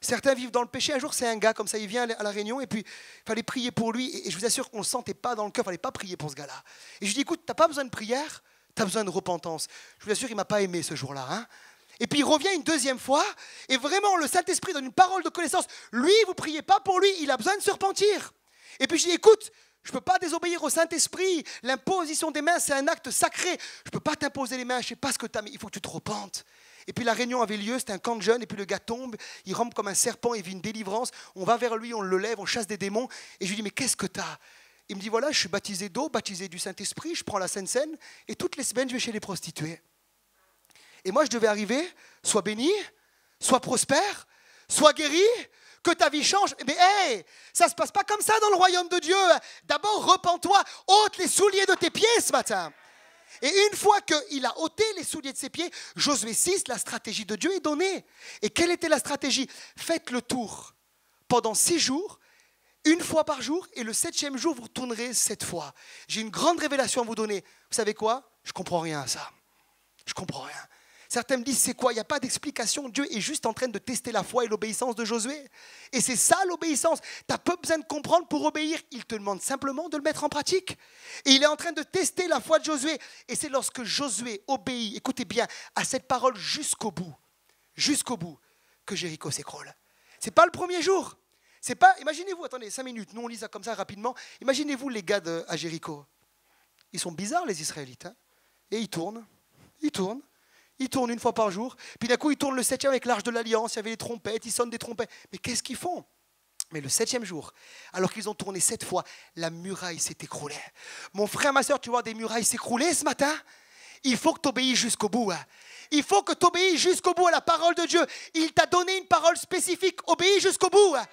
Certains vivent dans le péché. Un jour, c'est un gars comme ça, il vient à la réunion et puis il fallait prier pour lui. Et je vous assure qu'on ne le sentait pas dans le cœur, il fallait pas prier pour ce gars-là. Et je lui dis, écoute, tu n'as pas besoin de prière, tu as besoin de repentance. Je vous assure, il ne m'a pas aimé ce jour-là. Hein et puis il revient une deuxième fois, et vraiment le Saint-Esprit donne une parole de connaissance. Lui, vous priez pas pour lui, il a besoin de se repentir. Et puis je dis, écoute, je ne peux pas désobéir au Saint-Esprit. L'imposition des mains, c'est un acte sacré. Je ne peux pas t'imposer les mains, je ne sais pas ce que tu as, mais il faut que tu te repentes. Et puis la réunion avait lieu, c'était un camp de jeunes, et puis le gars tombe, il rampe comme un serpent, il vit une délivrance. On va vers lui, on le lève, on chasse des démons. Et je lui dis, mais qu'est-ce que tu as Il me dit, voilà, je suis baptisé d'eau, baptisé du Saint-Esprit, je prends la Sainte-Seine, et toutes les semaines, je vais chez les prostituées. Et moi, je devais arriver, soit béni, soit prospère, soit guéri, que ta vie change. Mais hey, ça ne se passe pas comme ça dans le royaume de Dieu. D'abord, repens-toi, ôte les souliers de tes pieds ce matin. Et une fois qu'il a ôté les souliers de ses pieds, Josué 6, la stratégie de Dieu est donnée. Et quelle était la stratégie Faites le tour pendant six jours, une fois par jour, et le septième jour, vous tournerez sept fois. J'ai une grande révélation à vous donner. Vous savez quoi Je comprends rien à ça. Je comprends rien. Certains me disent, c'est quoi Il n'y a pas d'explication. Dieu est juste en train de tester la foi et l'obéissance de Josué. Et c'est ça l'obéissance. Tu n'as pas besoin de comprendre pour obéir. Il te demande simplement de le mettre en pratique. Et il est en train de tester la foi de Josué. Et c'est lorsque Josué obéit, écoutez bien, à cette parole jusqu'au bout, jusqu'au bout, que Jéricho s'écroule. C'est pas le premier jour. C'est pas. Imaginez-vous, attendez, cinq minutes. Nous on lit ça comme ça rapidement. Imaginez-vous les gars de, à Jéricho. Ils sont bizarres les Israélites. Hein. et ils tournent, ils tournent, ils tournent une fois par jour. Puis d'un coup, ils tournent le septième avec l'Arche de l'Alliance. Il y avait des trompettes, ils sonnent des trompettes. Mais qu'est-ce qu'ils font mais le septième jour, alors qu'ils ont tourné sept fois, la muraille s'est écroulée. Mon frère, ma soeur, tu vois des murailles s'écrouler ce matin Il faut que tu obéisses jusqu'au bout. Hein. Il faut que tu obéisses jusqu'au bout à la parole de Dieu. Il t'a donné une parole spécifique. Obéis jusqu'au bout. Hein.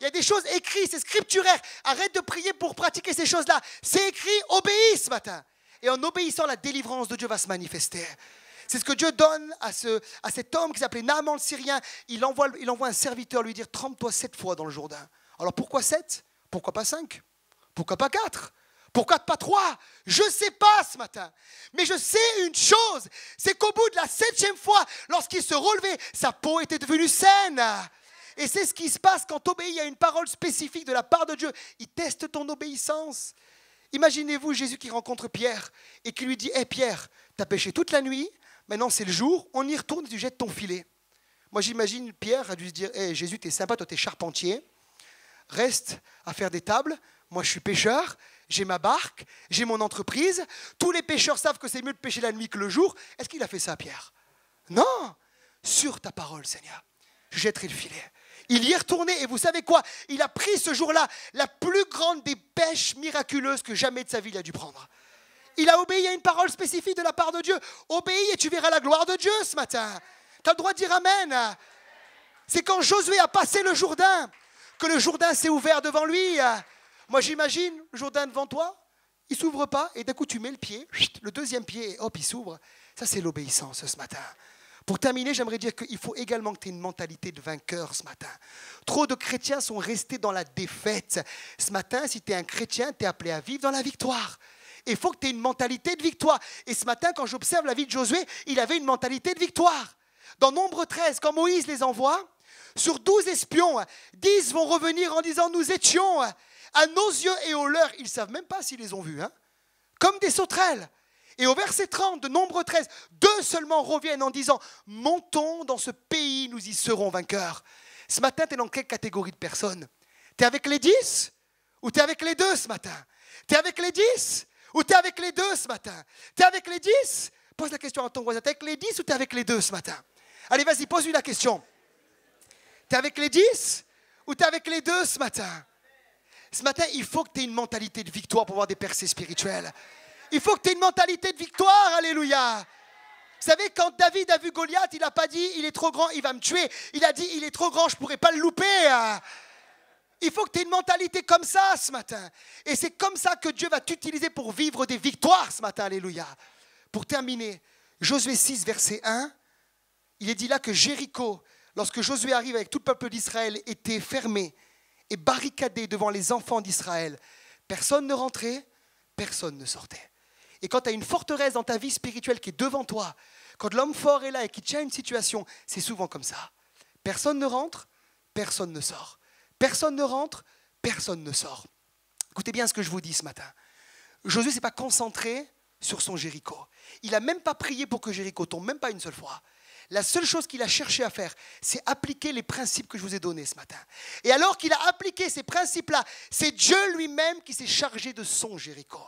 Il y a des choses écrites, c'est scripturaire. Arrête de prier pour pratiquer ces choses-là. C'est écrit, obéis ce matin. Et en obéissant, la délivrance de Dieu va se manifester. C'est ce que Dieu donne à, ce, à cet homme qui s'appelait Naaman le Syrien. Il envoie, il envoie un serviteur lui dire Trempe-toi sept fois dans le Jourdain. Alors pourquoi sept Pourquoi pas cinq Pourquoi pas quatre pourquoi pas trois Je ne sais pas ce matin. Mais je sais une chose, c'est qu'au bout de la septième fois, lorsqu'il se relevait, sa peau était devenue saine. Et c'est ce qui se passe quand tu obéis à une parole spécifique de la part de Dieu. Il teste ton obéissance. Imaginez-vous Jésus qui rencontre Pierre et qui lui dit Hé eh Pierre, tu as péché toute la nuit, Maintenant, c'est le jour, on y retourne et tu jettes ton filet. Moi, j'imagine Pierre a dû se dire hey, eh, Jésus, t'es sympa, toi, t'es charpentier. Reste à faire des tables. Moi, je suis pêcheur. J'ai ma barque. J'ai mon entreprise. Tous les pêcheurs savent que c'est mieux de pêcher la nuit que le jour. Est-ce qu'il a fait ça, Pierre Non Sur ta parole, Seigneur, je jetterai le filet. Il y est retourné et vous savez quoi Il a pris ce jour-là la plus grande des pêches miraculeuses que jamais de sa vie il a dû prendre. Il a obéi à une parole spécifique de la part de Dieu. Obéis et tu verras la gloire de Dieu ce matin. Tu as le droit de dire Amen. C'est quand Josué a passé le Jourdain que le Jourdain s'est ouvert devant lui. Moi j'imagine le Jourdain devant toi, il s'ouvre pas et d'un coup tu mets le pied, le deuxième pied, et hop, il s'ouvre. Ça c'est l'obéissance ce matin. Pour terminer, j'aimerais dire qu'il faut également que tu aies une mentalité de vainqueur ce matin. Trop de chrétiens sont restés dans la défaite. Ce matin, si tu es un chrétien, tu es appelé à vivre dans la victoire. Il faut que tu aies une mentalité de victoire. Et ce matin, quand j'observe la vie de Josué, il avait une mentalité de victoire. Dans Nombre 13, quand Moïse les envoie, sur 12 espions, 10 vont revenir en disant Nous étions à nos yeux et aux leurs. Ils ne savent même pas s'ils les ont vus, hein, comme des sauterelles. Et au verset 30 de Nombre 13, deux seulement reviennent en disant Montons dans ce pays, nous y serons vainqueurs. Ce matin, tu es dans quelle catégorie de personnes Tu es avec les 10 ou tu es avec les deux ce matin Tu es avec les 10 ou tu es avec les deux ce matin Tu es avec les dix Pose la question à ton voisin. Tu avec les dix ou tu es avec les deux ce matin Allez, vas-y, pose-lui la question. Tu es avec les dix ou tu es avec les deux ce matin Ce matin, il faut que tu aies une mentalité de victoire pour avoir des percées spirituelles. Il faut que tu aies une mentalité de victoire, alléluia. Vous savez, quand David a vu Goliath, il n'a pas dit il est trop grand, il va me tuer. Il a dit il est trop grand, je ne pourrais pas le louper. Hein. Il faut que tu aies une mentalité comme ça ce matin. Et c'est comme ça que Dieu va t'utiliser pour vivre des victoires ce matin. Alléluia. Pour terminer, Josué 6, verset 1, il est dit là que Jéricho, lorsque Josué arrive avec tout le peuple d'Israël, était fermé et barricadé devant les enfants d'Israël. Personne ne rentrait, personne ne sortait. Et quand tu as une forteresse dans ta vie spirituelle qui est devant toi, quand l'homme fort est là et qui tient une situation, c'est souvent comme ça. Personne ne rentre, personne ne sort. Personne ne rentre, personne ne sort. Écoutez bien ce que je vous dis ce matin. Josué s'est pas concentré sur son Jéricho. Il n'a même pas prié pour que Jéricho tombe, même pas une seule fois. La seule chose qu'il a cherché à faire, c'est appliquer les principes que je vous ai donnés ce matin. Et alors qu'il a appliqué ces principes-là, c'est Dieu lui-même qui s'est chargé de son Jéricho.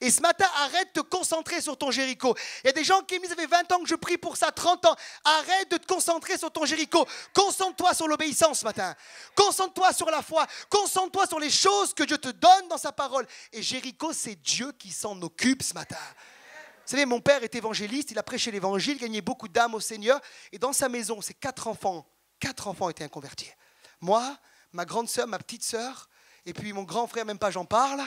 Et ce matin, arrête de te concentrer sur ton Jéricho. Il y a des gens qui me disent, ça fait 20 ans que je prie pour ça, 30 ans. Arrête de te concentrer sur ton Jéricho. Concentre-toi sur l'obéissance ce matin. Concentre-toi sur la foi. Concentre-toi sur les choses que Dieu te donne dans sa parole. Et Jéricho, c'est Dieu qui s'en occupe ce matin. Vous savez, mon père est évangéliste, il a prêché l'évangile, gagné beaucoup d'âmes au Seigneur. Et dans sa maison, ses quatre enfants, quatre enfants étaient inconvertis. Moi, ma grande sœur, ma petite sœur, et puis mon grand frère, même pas j'en parle.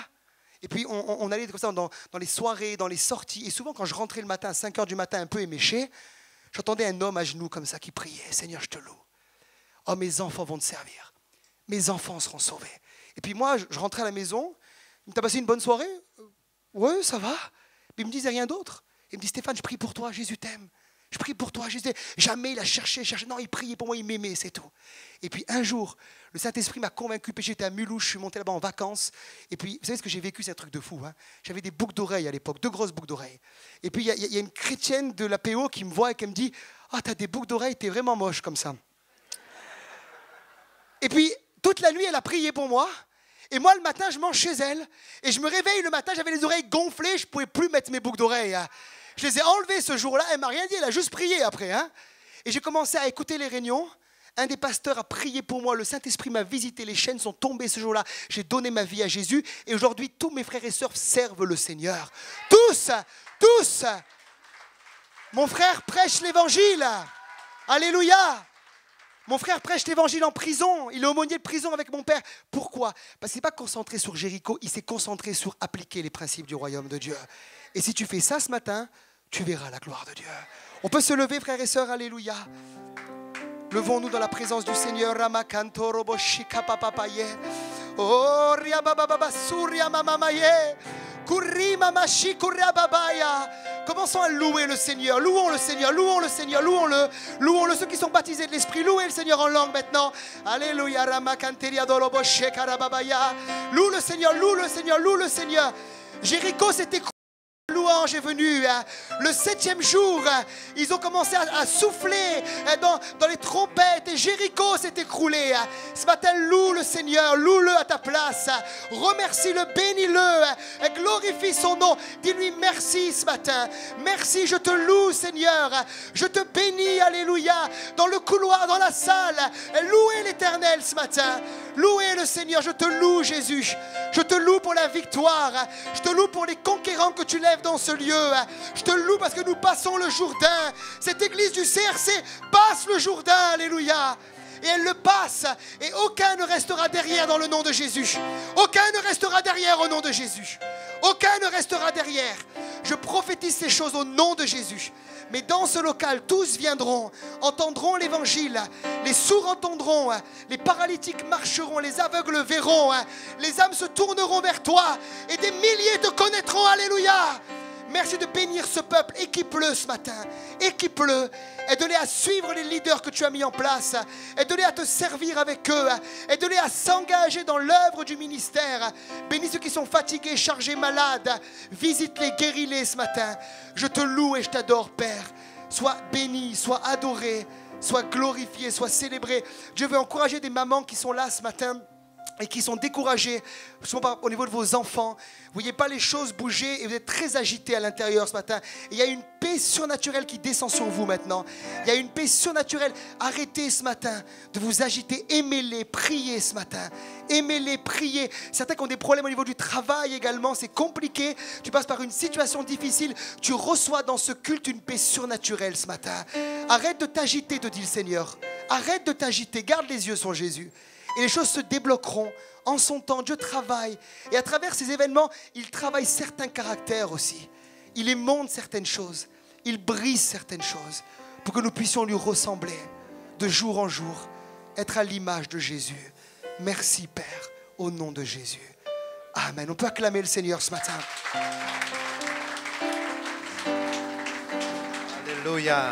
Et puis on, allait comme ça dans, les soirées, dans les sorties. Et souvent quand je rentrais le matin à 5 h du matin un peu éméché, j'entendais un homme à genoux comme ça qui priait, Seigneur, je te loue. Oh, mes enfants vont te servir. Mes enfants seront sauvés. Et puis moi, je rentrais à la maison. Il me T'as passé une bonne soirée Ouais, ça va. Mais il me disait rien d'autre. Il me dit Stéphane, je prie pour toi, Jésus t'aime. Je prie pour toi, Jamais il a cherché, cherché. Non, il priait pour moi, il m'aimait, c'est tout. Et puis un jour, le Saint-Esprit m'a convaincu. que j'étais à Mulhouse, je suis monté là-bas en vacances. Et puis, vous savez ce que j'ai vécu, c'est un truc de fou. Hein. J'avais des boucles d'oreilles à l'époque, deux grosses boucles d'oreilles. Et puis il y, a une chrétienne de la PO qui me voit et qui me dit Ah, t'as des boucles d'oreilles, t'es vraiment moche comme ça. Et puis, toute la nuit, elle a prié pour moi. Et moi, le matin, je mange chez elle. Et je me réveille le matin, j'avais les oreilles gonflées, je ne pouvais plus mettre mes boucles d'oreilles. Hein. Je les ai enlevés ce jour-là. Elle m'a rien dit. Elle a juste prié après. Hein et j'ai commencé à écouter les réunions. Un des pasteurs a prié pour moi. Le Saint-Esprit m'a visité. Les chaînes sont tombées ce jour-là. J'ai donné ma vie à Jésus. Et aujourd'hui, tous mes frères et sœurs servent le Seigneur. Tous, tous. Mon frère prêche l'évangile. Alléluia. Mon frère prêche l'évangile en prison. Il est aumônier de prison avec mon père. Pourquoi Parce qu'il n'est pas concentré sur Jéricho, il s'est concentré sur appliquer les principes du royaume de Dieu. Et si tu fais ça ce matin, tu verras la gloire de Dieu. On peut se lever, frères et sœurs, alléluia. Levons-nous dans la présence du Seigneur. Oh, Kurima Commençons à louer le Seigneur. Louons le Seigneur, louons le Seigneur, louons-le. Louons-le, ceux qui sont baptisés de l'Esprit. Louez le Seigneur en langue maintenant. Alléluia, lo Loue le Seigneur, loue le Seigneur, loue le Seigneur. Jéricho s'était louange est venue. Hein. Le septième jour, hein, ils ont commencé à, souffler hein, dans, dans les trompettes et Jéricho s'est écroulé. Ce matin, loue le Seigneur, loue-le à ta place. Remercie-le, bénis-le, glorifie son nom. Dis-lui merci ce matin. Merci, je te loue Seigneur. Je te bénis, alléluia. Dans le couloir, dans la salle, louez l'Éternel ce matin. Louez le Seigneur, je te loue Jésus. Je te loue pour la victoire. Je te loue pour les conquérants que tu lèves dans ce lieu. Hein. Je te loue parce que nous passons le Jourdain. Cette église du CRC passe le Jourdain. Alléluia et elle le passe. Et aucun ne restera derrière dans le nom de Jésus. Aucun ne restera derrière au nom de Jésus. Aucun ne restera derrière. Je prophétise ces choses au nom de Jésus. Mais dans ce local, tous viendront, entendront l'évangile, les sourds entendront, hein. les paralytiques marcheront, les aveugles verront, hein. les âmes se tourneront vers toi et des milliers te connaîtront. Alléluia. Merci de bénir ce peuple. Équipe-le ce matin. Équipe-le. Aide-les à suivre les leaders que tu as mis en place. Aide-les à te servir avec eux. Aide-les à s'engager dans l'œuvre du ministère. Bénis ceux qui sont fatigués, chargés, malades. Visite-les, guéris-les ce matin. Je te loue et je t'adore, Père. Sois béni, sois adoré, sois glorifié, sois célébré. Je veux encourager des mamans qui sont là ce matin et qui sont découragés au niveau de vos enfants. Vous voyez pas les choses bouger et vous êtes très agité à l'intérieur ce matin. il y a une paix surnaturelle qui descend sur vous maintenant. Il y a une paix surnaturelle. Arrêtez ce matin de vous agiter. Aimez-les, priez ce matin. Aimez-les, priez. Certains qui ont des problèmes au niveau du travail également, c'est compliqué. Tu passes par une situation difficile. Tu reçois dans ce culte une paix surnaturelle ce matin. Arrête de t'agiter, te dit le Seigneur. Arrête de t'agiter. Garde les yeux sur Jésus et les choses se débloqueront en son temps. Dieu travaille. Et à travers ces événements, il travaille certains caractères aussi. Il émonte certaines choses. Il brise certaines choses pour que nous puissions lui ressembler de jour en jour, être à l'image de Jésus. Merci Père, au nom de Jésus. Amen. On peut acclamer le Seigneur ce matin. Alléluia.